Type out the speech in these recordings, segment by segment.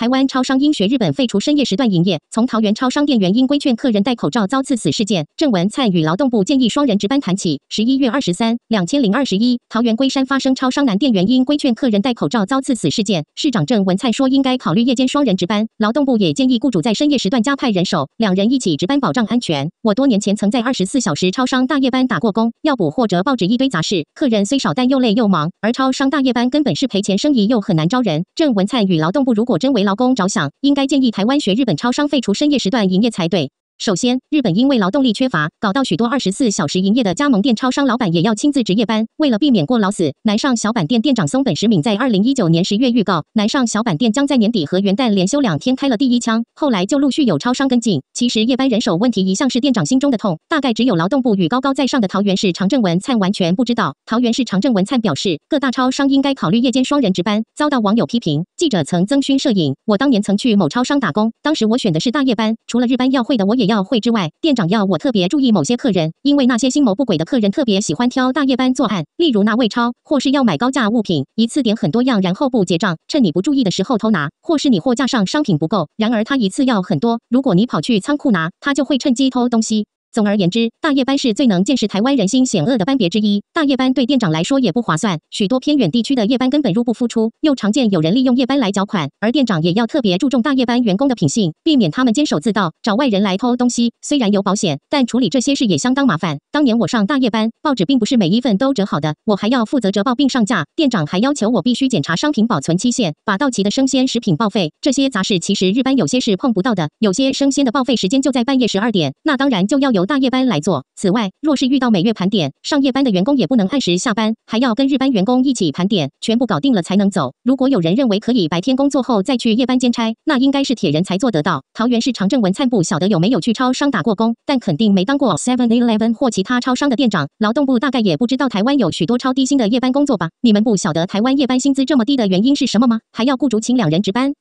台湾超商因学日本废除深夜时段营业。从桃园超商店员因规劝客人戴口罩遭刺死事件，郑文灿与劳动部建议双人值班。谈起十一月二十三，两千零二十一，桃园龟山发生超商男店员因规劝客人戴口罩遭刺死事件。市长郑文灿说，应该考虑夜间双人值班。劳动部也建议雇主在深夜时段加派人手，两人一起值班保障安全。我多年前曾在二十四小时超商大夜班打过工，要补或者报纸一堆杂事，客人虽少但又累又忙。而超商大夜班根本是赔钱生意，又很难招人。郑文灿与劳动部如果真为劳工着想，应该建议台湾学日本超商废除深夜时段营业才对。首先，日本因为劳动力缺乏，搞到许多二十四小时营业的加盟店超商老板也要亲自值夜班。为了避免过劳死，南上小板店店长松本石敏在二零一九年十月预告，南上小板店将在年底和元旦连休两天开了第一枪。后来就陆续有超商跟进。其实夜班人手问题一向是店长心中的痛。大概只有劳动部与高高在上的桃园市长郑文灿完全不知道。桃园市长郑文灿表示，各大超商应该考虑夜间双人值班，遭到网友批评。记者曾增勋摄影。我当年曾去某超商打工，当时我选的是大夜班，除了日班要会的，我也。要会之外，店长要我特别注意某些客人，因为那些心谋不轨的客人特别喜欢挑大夜班作案。例如那位超，或是要买高价物品，一次点很多样，然后不结账，趁你不注意的时候偷拿；或是你货架上商品不够，然而他一次要很多，如果你跑去仓库拿，他就会趁机偷东西。总而言之，大夜班是最能见识台湾人心险恶的班别之一。大夜班对店长来说也不划算，许多偏远地区的夜班根本入不敷出。又常见有人利用夜班来缴款，而店长也要特别注重大夜班员工的品性，避免他们监守自盗、找外人来偷东西。虽然有保险，但处理这些事也相当麻烦。当年我上大夜班，报纸并不是每一份都折好的，我还要负责折报并上架。店长还要求我必须检查商品保存期限，把到期的生鲜食品报废。这些杂事其实日班有些是碰不到的，有些生鲜的报废时间就在半夜十二点，那当然就要有。由大夜班来做。此外，若是遇到每月盘点，上夜班的员工也不能按时下班，还要跟日班员工一起盘点，全部搞定了才能走。如果有人认为可以白天工作后再去夜班兼差，那应该是铁人才做得到。桃园市长郑文灿不晓得有没有去超商打过工，但肯定没当过 Seven Eleven 或其他超商的店长。劳动部大概也不知道台湾有许多超低薪的夜班工作吧？你们不晓得台湾夜班薪资这么低的原因是什么吗？还要雇主请两人值班。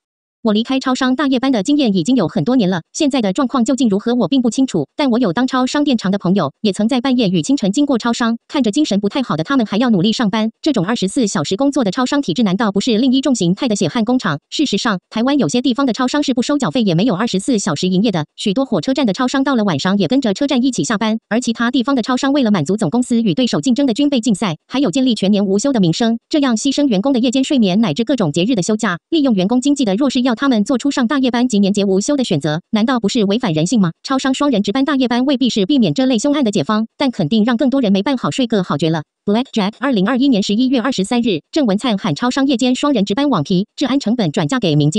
我离开超商大夜班的经验已经有很多年了，现在的状况究竟如何，我并不清楚。但我有当超商店长的朋友，也曾在半夜与清晨经过超商，看着精神不太好的他们还要努力上班，这种二十四小时工作的超商体制，难道不是另一种形态的血汗工厂？事实上，台湾有些地方的超商是不收缴费，也没有二十四小时营业的。许多火车站的超商到了晚上也跟着车站一起下班，而其他地方的超商为了满足总公司与对手竞争的军备竞赛，还有建立全年无休的名声，这样牺牲员工的夜间睡眠，乃至各种节日的休假，利用员工经济的弱势要。他们做出上大夜班、及年节无休的选择，难道不是违反人性吗？超商双人值班大夜班未必是避免这类凶案的解方，但肯定让更多人没办好睡个好觉了。Blackjack，二零二一年十一月二十三日，郑文灿喊超商夜间双人值班，网评：治安成本转嫁给民间。